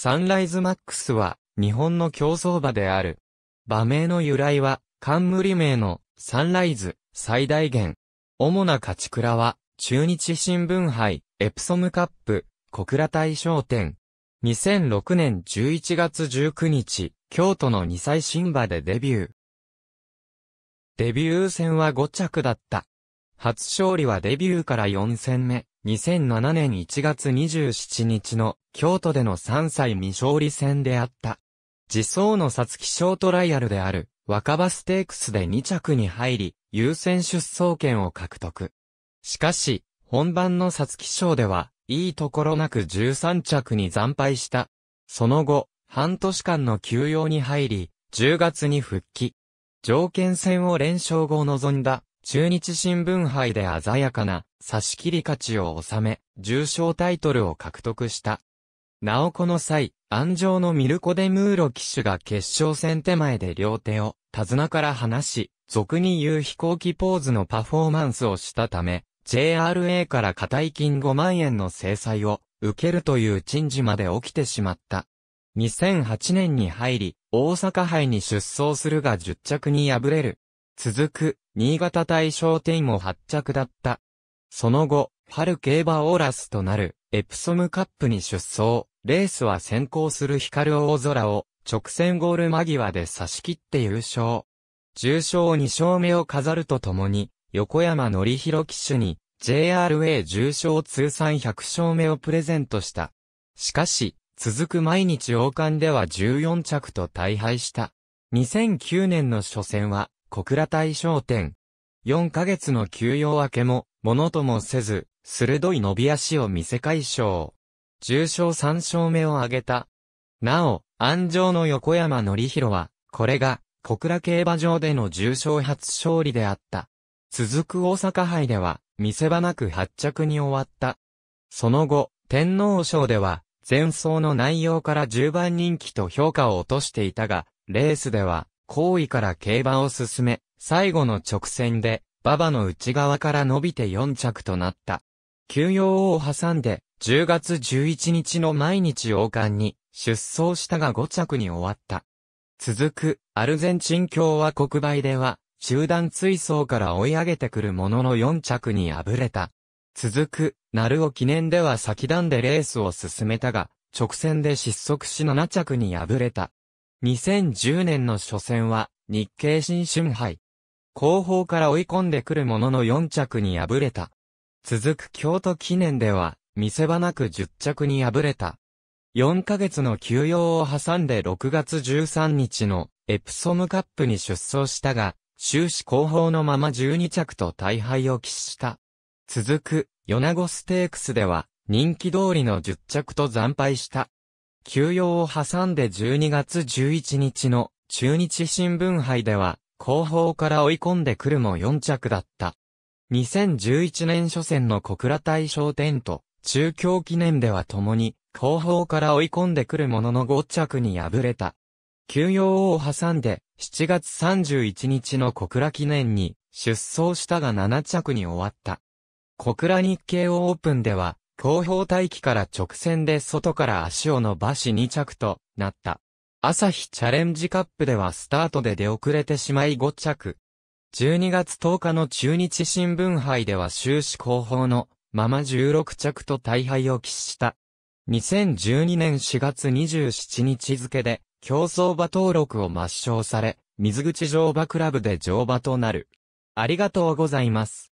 サンライズマックスは、日本の競走馬である。馬名の由来は、冠名の、サンライズ、最大限。主な勝ち倉は、中日新聞杯、エプソムカップ、小倉大賞店。2006年11月19日、京都の2歳新馬でデビュー。デビュー戦は5着だった。初勝利はデビューから4戦目。2007年1月27日の京都での3歳未勝利戦であった。自走の皐月賞トライアルである若葉ステークスで2着に入り、優先出走権を獲得。しかし、本番の皐月賞では、いいところなく13着に惨敗した。その後、半年間の休養に入り、10月に復帰。条件戦を連勝後臨んだ中日新聞杯で鮮やかな差し切り勝ちを収め、重賞タイトルを獲得した。なおこの際、安城のミルコ・デ・ムーロ騎手が決勝戦手前で両手を手綱から離し、俗に言う飛行機ポーズのパフォーマンスをしたため、JRA から課題金5万円の制裁を受けるという陳事まで起きてしまった。2008年に入り、大阪杯に出走するが10着に敗れる。続く、新潟大賞店も発着だった。その後、春競馬オーラスとなる、エプソムカップに出走、レースは先行する光る大空を、直線ゴール間際で差し切って優勝。重賞2勝目を飾るとともに、横山則弘騎手に、JRA 重賞通算100勝目をプレゼントした。しかし、続く毎日王冠では14着と大敗した。2009年の初戦は、小倉大商店。4ヶ月の休養明けも、物ともせず、鋭い伸び足を見せ解消。重賞3勝目を挙げた。なお、安城の横山則弘は、これが、小倉競馬場での重賞初勝利であった。続く大阪杯では、見せ場なく発着に終わった。その後、天皇賞では、前走の内容から10番人気と評価を落としていたが、レースでは、後位から競馬を進め、最後の直線で、馬場の内側から伸びて4着となった。休養を挟んで、10月11日の毎日王冠に出走したが5着に終わった。続く、アルゼンチン共和国売では、集団追走から追い上げてくるものの4着に敗れた。続く、ナルオ記念では先段でレースを進めたが、直線で失速し7着に敗れた。2010年の初戦は、日経新春杯。後方から追い込んでくるものの4着に敗れた。続く京都記念では、見せ場なく10着に敗れた。4ヶ月の休養を挟んで6月13日のエプソムカップに出走したが、終始後方のまま12着と大敗を喫した。続く、米子ステークスでは、人気通りの10着と惨敗した。休養を挟んで12月11日の中日新聞杯では、後方から追い込んでくるも4着だった。2011年初戦の小倉大商店と中京記念では共に後方から追い込んでくるものの5着に敗れた。休養を挟んで7月31日の小倉記念に出走したが7着に終わった。小倉日経オープンでは後方待機から直線で外から足を伸ばし2着となった。朝日チャレンジカップではスタートで出遅れてしまい5着。12月10日の中日新聞杯では終始後方のまま16着と大敗を喫した。2012年4月27日付で競争馬登録を抹消され、水口乗馬クラブで乗馬となる。ありがとうございます。